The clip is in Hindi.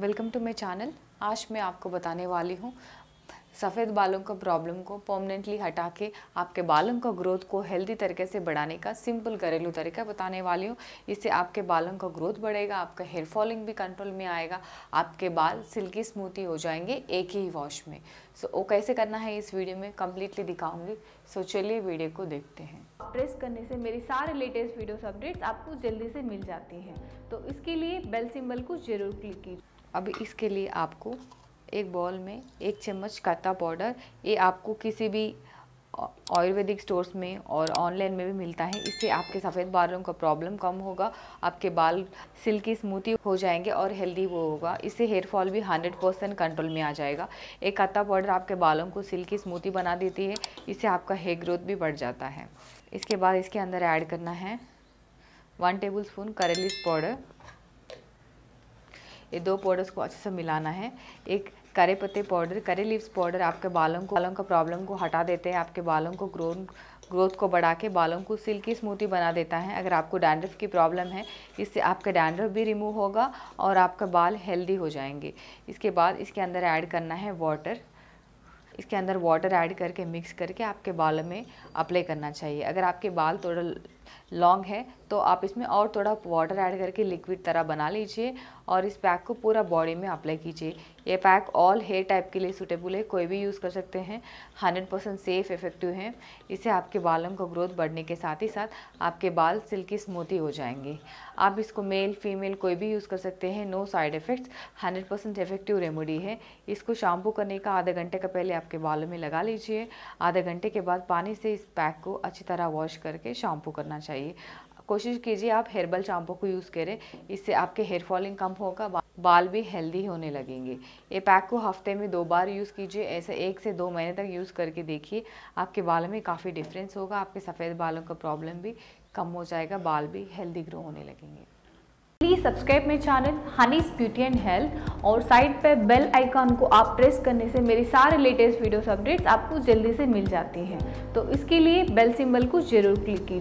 वेलकम टू माई चैनल आज मैं आपको बताने वाली हूँ सफ़ेद बालों का प्रॉब्लम को पर्मनेंटली हटा के आपके बालों का ग्रोथ को हेल्दी तरीके से बढ़ाने का सिंपल घरेलू तरीका बताने वाली हूँ इससे आपके बालों का ग्रोथ बढ़ेगा आपका हेयर फॉलिंग भी कंट्रोल में आएगा आपके बाल सिल्की स्मूथी हो जाएंगे एक ही वॉश में सो so, वो कैसे करना है इस वीडियो में कम्प्लीटली दिखाऊँगी सो so, चलिए वीडियो को देखते हैं प्रेस करने से मेरी सारे लेटेस्ट वीडियोस अपडेट्स आपको जल्दी से मिल जाती हैं तो इसके लिए बेल सिंबल को जरूर क्लिक कीजिए अब इसके लिए आपको एक बॉल में एक चम्मच काता पाउडर ये आपको किसी भी आयुर्वेदिक स्टोर्स में और ऑनलाइन में भी मिलता है इससे आपके सफ़ेद बालों का प्रॉब्लम कम होगा आपके बाल सिल्की स्मूथी हो जाएंगे और हेल्दी वो होगा इससे हेयर फॉल भी 100 परसेंट कंट्रोल में आ जाएगा एक कत्ता पाउडर आपके बालों को सिल्की स्मूथी बना देती है इससे आपका हेयर ग्रोथ भी बढ़ जाता है इसके बाद इसके अंदर ऐड करना है वन टेबल स्पून करेली पाउडर ये दो पाउडर्स को अच्छे से मिलाना है एक करे पत्ते पाउडर करे लीव्स पाउडर आपके बालों को बालों का प्रॉब्लम को हटा देते हैं आपके बालों को ग्रोन ग्रोथ को बढ़ा के बालों को सिल्की स्मूथी बना देता है अगर आपको डैंड्रफ की प्रॉब्लम है इससे आपका डैंड्रफ भी रिमूव होगा और आपका बाल हेल्दी हो जाएंगे इसके बाद इसके अंदर ऐड करना है वाटर इसके अंदर वाटर ऐड करके मिक्स करके आपके बालों में अप्लाई करना चाहिए अगर आपके बाल थोड़ा लॉन्ग है तो आप इसमें और थोड़ा वाटर ऐड करके लिक्विड तरह बना लीजिए और इस पैक को पूरा बॉडी में अप्लाई कीजिए ये पैक ऑल हेयर टाइप के लिए सूटेबल है कोई भी यूज़ कर सकते हैं हंड्रेड परसेंट सेफ़ इफ़ेक्टिव है इससे आपके बालों का ग्रोथ बढ़ने के साथ ही साथ आपके बाल सिल्की स्मूथी हो जाएंगे आप इसको मेल फीमेल कोई भी यूज़ कर सकते हैं no side effects hundred percent effective remedy है इसको शैम्पू करने का आधे घंटे का पहले आपके बालों में लगा लीजिए आधे घंटे के बाद पानी से इस पैक को अच्छी तरह वॉश करके शैम्पू करना करना चाहिए कोशिश कीजिए आप हेयरबल शैम्पू को यूज़ करें इससे आपके हेयर फॉलिंग कम होगा बाल भी हेल्दी होने लगेंगे ये पैक को हफ्ते में दो बार यूज़ कीजिए ऐसे एक से दो महीने तक यूज़ करके देखिए आपके बालों में काफ़ी डिफरेंस होगा आपके सफ़ेद बालों का प्रॉब्लम भी कम हो जाएगा बाल भी हेल्दी ग्रो होने लगेंगे प्लीज़ सब्सक्राइब मेरे channel Honey's beauty and health और साइड पर बेल आइकॉन को आप प्रेस करने से मेरे सारे लेटेस्ट वीडियोस अपडेट्स आपको जल्दी से मिल जाती हैं तो इसके लिए बेल सिंबल को ज़रूर क्लिक कीजिए